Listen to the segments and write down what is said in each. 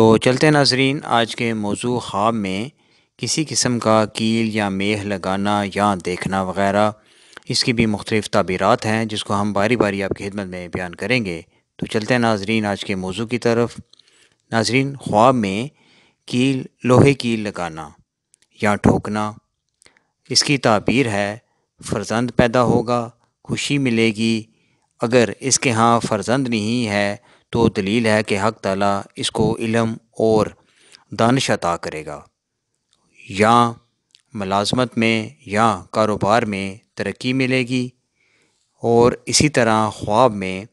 तो चलते नाजरीन आज के मौजू ख्वाब में किसी किस्म का कील या मेह लगाना या देखना वगैरह इसकी भी मुख्तलिफ तबीरत हैं जिसको हम बारी बारी आपकी खिदमत में बयान करेंगे तो चलते हैं नाजरीन आज के मौजू की तरफ नाजरीन ख्वाब में कील लोहे कील लगाना या ठोकना इसकी ताबीर है फ़र्जंद पैदा होगा खुशी मिलेगी अगर इसके यहाँ फ़र्जंद नहीं है तो दलील है कि हक तला इसको इलम और दानश अता करेगा या मलाजमत में या कारोबार में तरक्की मिलेगी और इसी तरह ख्वाब में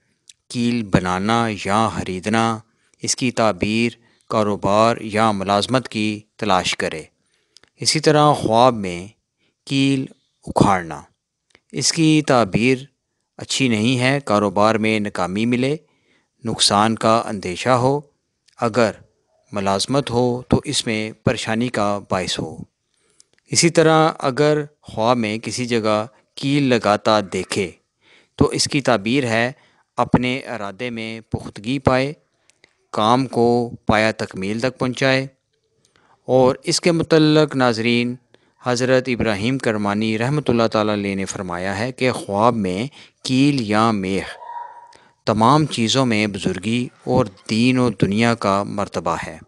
कील बनाना या खरीदना इसकी ताबीर कारोबार या मलाजमत की तलाश करे इसी तरह ख्वाब में कील उखाड़ना इसकी ताबीर अच्छी नहीं है कारोबार में नाकामी मिले नुकसान का अंदेशा हो अगर मलाजमत हो तो इसमें परेशानी का बायस हो इसी तरह अगर ख्वाब में किसी जगह कील लगाता देखे तो इसकी ताबीर है अपने अरादे में पुख्तगी पाए काम को पाया तकमील तक पहुँचाए और इसके मतलब नाजरीन हज़रत इब्राहिम करमानी रहमत ला तरमाया है कि ख्वाब में कील या मेह तमाम चीज़ों में बुज़ुर्गी और दीन और दुनिया का मरतबा है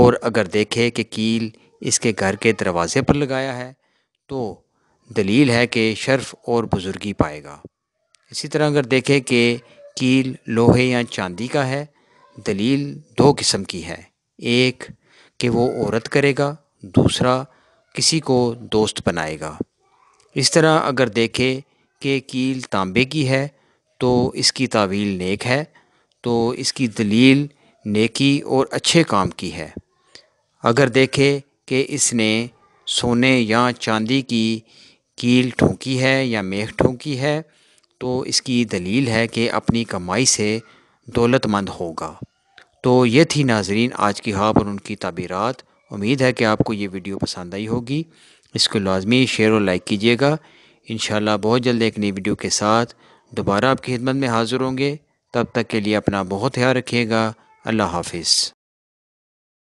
और अगर देखे कि कील इसके घर के दरवाज़े पर लगाया है तो दलील है कि शर्फ और बुज़ुर्गी पाएगा इसी तरह अगर देखे कि कील लोहे या चांदी का है दलील दो किस्म की है एक कि वो औरत करेगा दूसरा किसी को दोस्त बनाएगा इस तरह अगर देखे कि कील तांबे की है तो इसकी तावील नेक है तो इसकी दलील नेकी और अच्छे काम की है अगर देखे कि इसने सोने या चांदी की कील ठोंकी है या मेख ठोंकी है तो इसकी दलील है कि अपनी कमाई से दौलतमंद होगा तो ये थी नाजरीन आज की हाब और उनकी तबीरत उम्मीद है कि आपको ये वीडियो पसंद आई होगी इसको लाजमी शेयर और लाइक कीजिएगा इन बहुत जल्द एक नई वीडियो के साथ दोबारा आपकी खिदमत में हाज़िर होंगे तब तक के लिए अपना बहुत ख्याल रखिएगा अल्लाह हाफिज़